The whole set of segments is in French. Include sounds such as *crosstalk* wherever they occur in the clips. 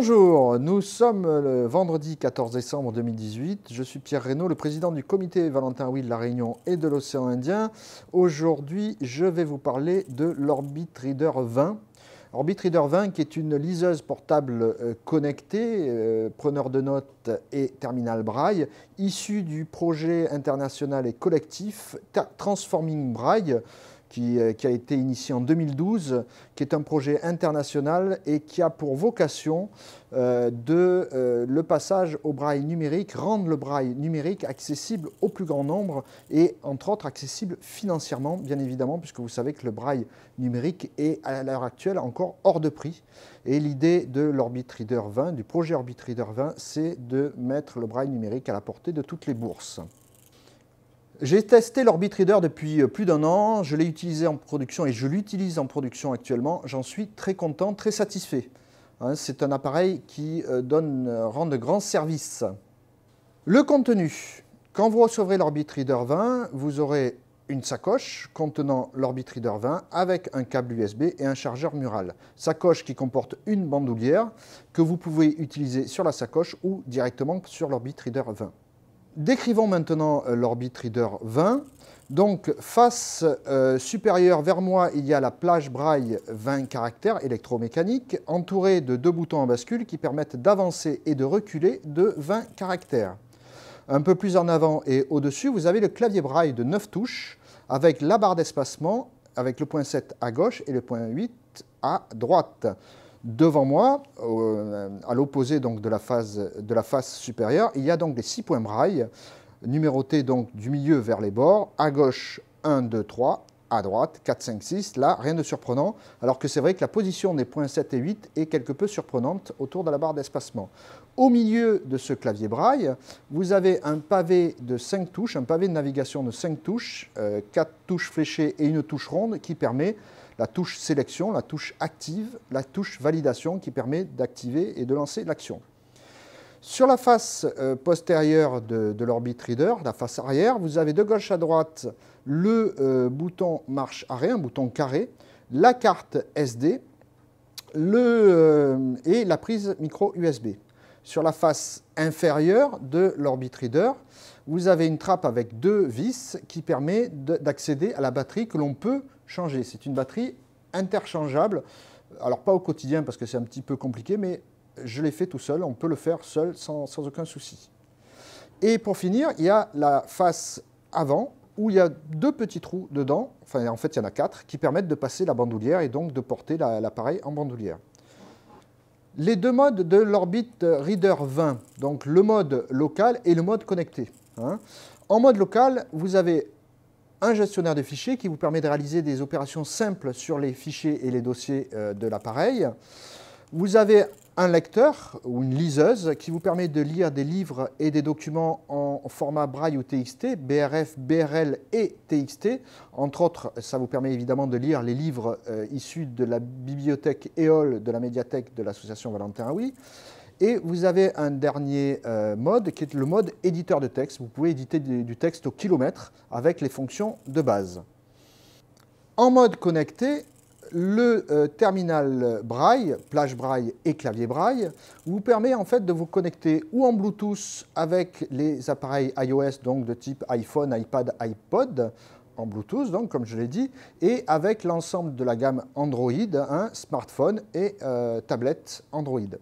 Bonjour, nous sommes le vendredi 14 décembre 2018. Je suis Pierre Reynaud, le président du comité Valentin Will, de la Réunion et de l'océan Indien. Aujourd'hui, je vais vous parler de l'Orbit Reader 20. Orbit Reader 20 qui est une liseuse portable euh, connectée, euh, preneur de notes et terminal braille, issue du projet international et collectif Transforming Braille, euh, qui, a été initié en 2012, qui est un projet international et qui a pour vocation euh, de euh, le passage au braille numérique, rendre le braille numérique accessible au plus grand nombre et entre autres accessible financièrement, bien évidemment, puisque vous savez que le braille numérique est à l'heure actuelle encore hors de prix. Et l'idée de l'Orbit Reader 20, du projet Orbit Reader 20, c'est de mettre le braille numérique à la portée de toutes les bourses. J'ai testé l'Orbit Reader depuis euh, plus d'un an, je l'ai utilisé en production et je l'utilise en production actuellement. J'en suis très content, très satisfait. Hein, c'est un appareil qui euh, donne, euh, rend de grands services. Le contenu. Quand vous recevrez l'Orbit Reader 20, vous aurez une sacoche contenant l'Orbit Reader 20 avec un câble USB et un chargeur mural. Sacoche qui comporte une bandoulière que vous pouvez utiliser sur la sacoche ou directement sur l'Orbit Reader 20. Décrivons maintenant euh, l'Orbit Reader 20. Donc, face euh, supérieure vers moi, il y a la plage braille 20 caractères électromécanique, entourée de deux boutons en bascule qui permettent d'avancer et de reculer de 20 caractères. Un peu plus en avant et au-dessus, vous avez le clavier braille de 9 touches, avec la barre d'espacement, avec le point 7 à gauche et le point 8 à droite. Devant moi, euh, à l'opposé donc de la, phase, de la face supérieure, il y a donc les six points braille, numérotés donc du milieu vers les bords, à gauche 1, 2, 3, à droite 4, 5, 6. Là, rien de surprenant, alors que c'est vrai que la position des points 7 et 8 est quelque peu surprenante autour de la barre d'espacement. Au milieu de ce clavier braille, vous avez un pavé de 5 touches, un pavé de navigation de 5 touches, 4 euh, touches fléchées et une touche ronde qui permet la touche sélection, la touche active, la touche validation qui permet d'activer et de lancer l'action. Sur la face euh, postérieure de, l'Orbit Reader, la face arrière, vous avez de gauche à droite le euh, bouton marche arrêt, un bouton carré, la carte SD le, euh, et la prise micro USB. Sur la face inférieure de l'Orbit Reader, vous avez une trappe avec deux vis qui permet d'accéder à la batterie que l'on peut changer. C'est une batterie interchangeable. Alors pas au quotidien parce que c'est un petit peu compliqué, mais je l'ai fait tout seul, on peut le faire seul sans, aucun souci. Et pour finir, il y a la face avant où il y a deux petits trous dedans, enfin en fait il y en a quatre, qui permettent de passer la bandoulière et donc de porter l'appareil en bandoulière. Les deux modes de l'Orbit Reader 20, donc le mode local et le mode connecté. Hein. En mode local, vous avez un gestionnaire de fichiers qui vous permet de réaliser des opérations simples sur les fichiers et les dossiers euh, de l'appareil. Vous avez un lecteur ou une liseuse qui vous permet de lire des livres et des documents en format braille ou TXT, BRF, BRL et TXT. Entre autres, ça vous permet évidemment de lire les livres euh, issus de la bibliothèque EOL de la médiathèque de l'association Valentin Aoui. Et vous avez un dernier euh, mode qui est le mode éditeur de texte. Vous pouvez éditer du, texte au kilomètre avec les fonctions de base. En mode connecté, le euh, terminal Braille, plage Braille et clavier Braille, vous permet en fait de vous connecter ou en Bluetooth avec les appareils iOS, donc de type iPhone, iPad, iPod, en Bluetooth, donc comme je l'ai dit, et avec l'ensemble de la gamme Android, hein, smartphone et euh, tablette Android.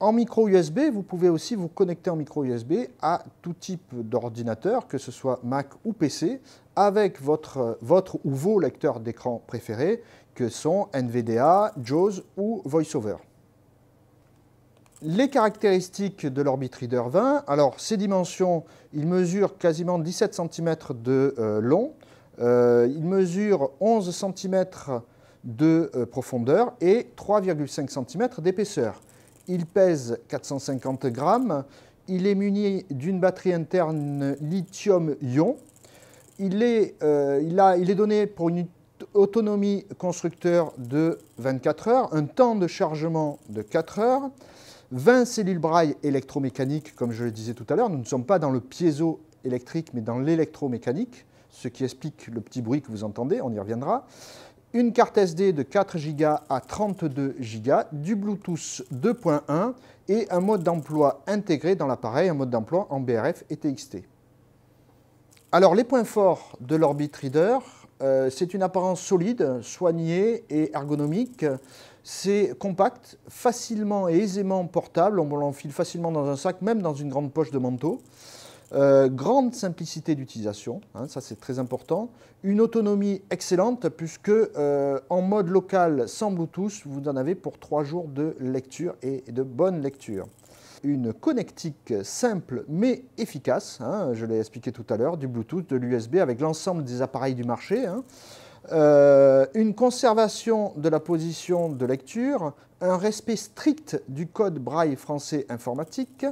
En micro USB, vous pouvez aussi vous connecter en micro USB à tout type d'ordinateur, que ce soit Mac ou PC, avec votre, ou vos lecteurs d'écran préférés, que sont NVDA, JAWS ou VoiceOver. Les caractéristiques de l'Orbit Reader 20, alors ses dimensions, il mesure quasiment 17 cm de euh, long, il mesure 11 cm de euh, profondeur et 3,5 cm d'épaisseur. Il pèse 450 grammes. Il est muni d'une batterie interne lithium-ion. Il est, euh, il, il est donné pour une autonomie constructeur de 24 heures, un temps de chargement de 4 heures, 20 cellules braille électromécaniques, comme je le disais tout à l'heure. Nous ne sommes pas dans le piezo électrique, mais dans l'électromécanique, ce qui explique le petit bruit que vous entendez, on y reviendra une carte SD de 4 Go à 32 Go, du Bluetooth 2.1 et un mode d'emploi intégré dans l'appareil, un mode d'emploi en BRF et TXT. Alors les points forts de l'Orbit Reader, euh, c'est une apparence solide, soignée et ergonomique. C'est compact, facilement et aisément portable, on l'enfile facilement dans un sac, même dans une grande poche de manteau. Euh, grande simplicité d'utilisation, hein, ça c'est très important. Une autonomie excellente puisque euh, en mode local sans Bluetooth, vous en avez pour 3 jours de lecture et, de bonne lecture. Une connectique simple mais efficace, hein, je l'ai expliqué tout à l'heure, du Bluetooth, de l'USB avec l'ensemble des appareils du marché. Hein. Euh, une conservation de la position de lecture, un respect strict du code braille français informatique,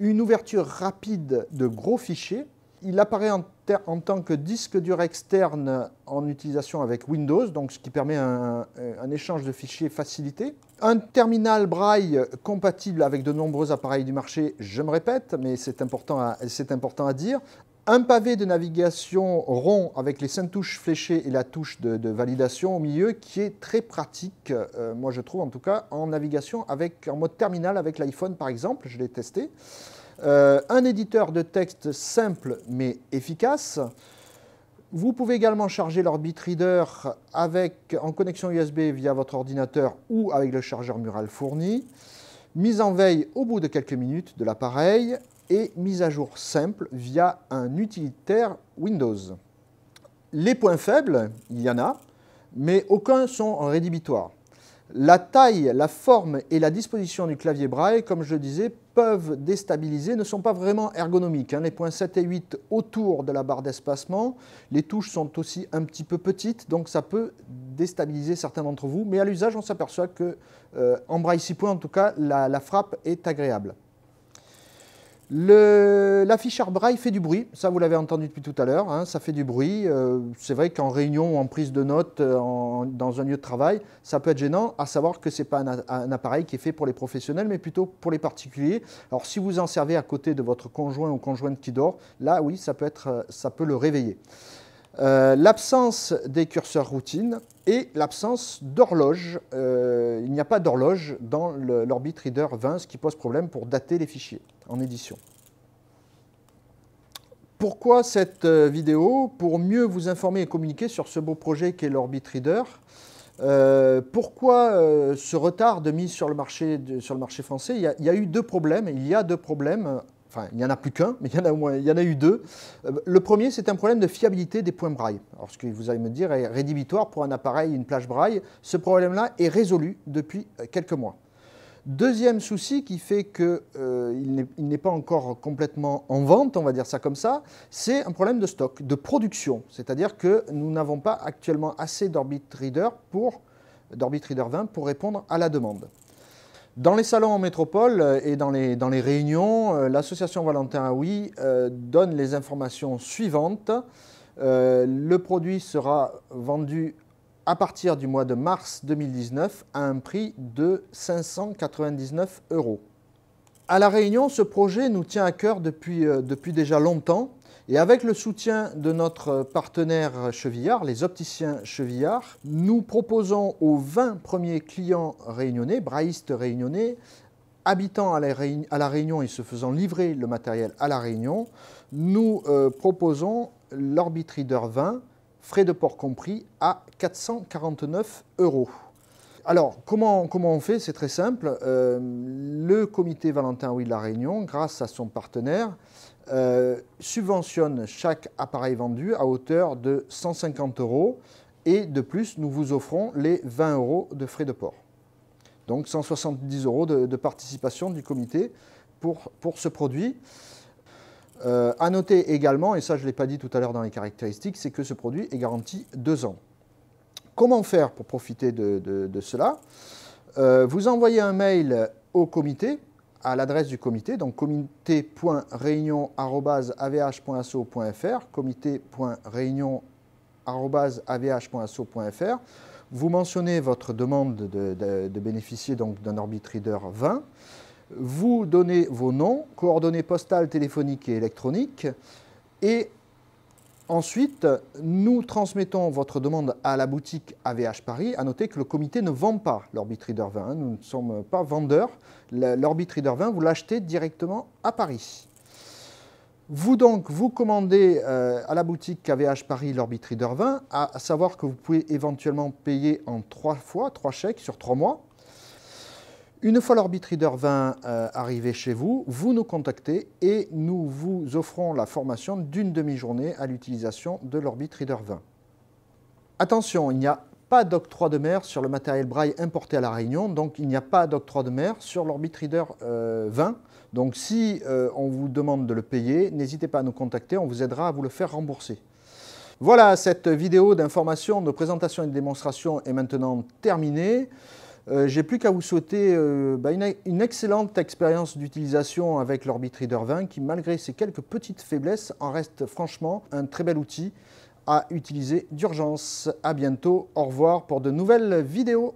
une ouverture rapide de gros fichiers. Il apparaît en, tant que disque dur externe en utilisation avec Windows, donc ce qui permet un, échange de fichiers facilité. Un terminal braille compatible avec de nombreux appareils du marché, je me répète, mais c'est important, important à dire un pavé de navigation rond avec les cinq touches fléchées et la touche de, validation au milieu qui est très pratique, euh, moi je trouve en tout cas, en navigation avec, en mode terminal avec l'iPhone par exemple, je l'ai testé. Euh, un éditeur de texte simple mais efficace. Vous pouvez également charger l'Orbit Reader avec, en connexion USB via votre ordinateur ou avec le chargeur mural fourni. Mise en veille au bout de quelques minutes de l'appareil et mise à jour simple via un utilitaire Windows. Les points faibles, il y en a, mais aucun sont rédhibitoires. La taille, la forme et la disposition du clavier braille, comme je le disais, peuvent déstabiliser, ne sont pas vraiment ergonomiques. Hein. Les points 7 et 8 autour de la barre d'espacement, les touches sont aussi un petit peu petites, donc ça peut déstabiliser certains d'entre vous. Mais à l'usage, on s'aperçoit que, euh, en braille 6 points en tout cas, la frappe est agréable. Le, Braille fait du bruit, ça vous l'avez entendu depuis tout à l'heure, hein. ça fait du bruit. Euh, c'est vrai qu'en réunion ou en prise de notes euh, dans un lieu de travail, ça peut être gênant, à savoir que ce n'est pas un, appareil qui est fait pour les professionnels, mais plutôt pour les particuliers. Alors si vous en servez à côté de votre conjoint ou conjointe qui dort, là oui, ça peut, être, euh, ça peut le réveiller. l'absence des curseurs routines et l'absence d'horloge. il n'y a pas d'horloge dans l'Orbit Reader 20, ce qui pose problème pour dater les fichiers en édition. Pourquoi cette euh, vidéo Pour mieux vous informer et communiquer sur ce beau projet qu'est l'Orbit Reader. Euh, pourquoi euh, ce retard de mise sur le marché, sur le marché français il y, a, eu deux problèmes. Il y a deux problèmes. Enfin, il n'y en a plus qu'un, *laughs* mais il y en a il y en a eu deux. le premier, c'est un problème de fiabilité des points braille. Alors, ce que vous allez me dire est rédhibitoire pour un appareil, une plage braille. Ce problème-là est résolu depuis quelques mois. Deuxième souci qui fait qu'il euh, n'est pas encore complètement en vente, on va dire ça comme ça, c'est un problème de stock, de production. C'est-à-dire que nous n'avons pas actuellement assez d'Orbit Reader d'Orbit Reader 20 pour répondre à la demande. Dans les salons en métropole euh, et dans les, dans les réunions, euh, l'association Valentin Aoui donne les informations suivantes. le produit sera vendu à partir du mois de mars 2019 à un prix de 599 euros. À La Réunion, ce projet nous tient à cœur depuis, euh, depuis déjà longtemps et avec le soutien de notre partenaire Chevillard, les opticiens Chevillard, nous proposons aux 20 premiers clients réunionnais, braillistes réunionnais, habitant à la, Réunion, et se faisant livrer le matériel à la Réunion, nous euh, proposons l'Orbitrider 20 frais de port compris, à 449 euros. Alors, comment, comment on fait C'est très simple. Euh, le comité Valentin oui de La Réunion, grâce à son partenaire, euh, subventionne chaque appareil vendu à hauteur de 150 euros. Et de plus, nous vous offrons les 20 euros de frais de port. Donc 170 euros de, participation du comité pour, pour ce produit. Euh, à noter également, et ça je ne l'ai pas dit tout à l'heure dans les caractéristiques, c'est que ce produit est garanti deux ans. Comment faire pour profiter de, cela euh, Vous envoyez un mail au comité, à l'adresse du comité, donc comité.réunion.avh.asso.fr, comité.réunion.avh.asso.fr. Vous mentionnez votre demande de, bénéficier donc d'un Reader 20. Vous donnez vos noms, coordonnées postales, téléphoniques et électroniques, et ensuite, nous transmettons votre demande à la boutique AVH Paris. À noter que le comité ne vend pas l'Orbitreader 20, hein. nous ne sommes pas vendeurs. L'Orbitreader 20, vous l'achetez directement à Paris. Vous donc, vous commandez euh, à la boutique AVH Paris l'Orbitrider 20, à savoir que vous pouvez éventuellement payer en trois fois, trois chèques sur trois mois. Une fois l'Orbit Reader 20 euh, arrivé chez vous, vous nous contactez et nous vous offrons la formation d'une demi-journée à l'utilisation de l'Orbit Reader 20. Attention, il n'y a pas d'octroi de mer sur le matériel braille importé à La Réunion, donc il n'y a pas d'octroi de mer sur l'Orbit Reader 20. Euh, donc si euh, on vous demande de le payer, n'hésitez pas à nous contacter, on vous aidera à vous le faire rembourser. Voilà, cette vidéo d'information, de présentation et de démonstration est maintenant terminée. Euh, j'ai plus qu'à vous souhaiter euh, bah, une, excellente expérience d'utilisation avec l'Orbit Reader 20 qui, malgré ses quelques petites faiblesses, en reste franchement un très bel outil à utiliser d'urgence. À bientôt, au revoir pour de nouvelles vidéos.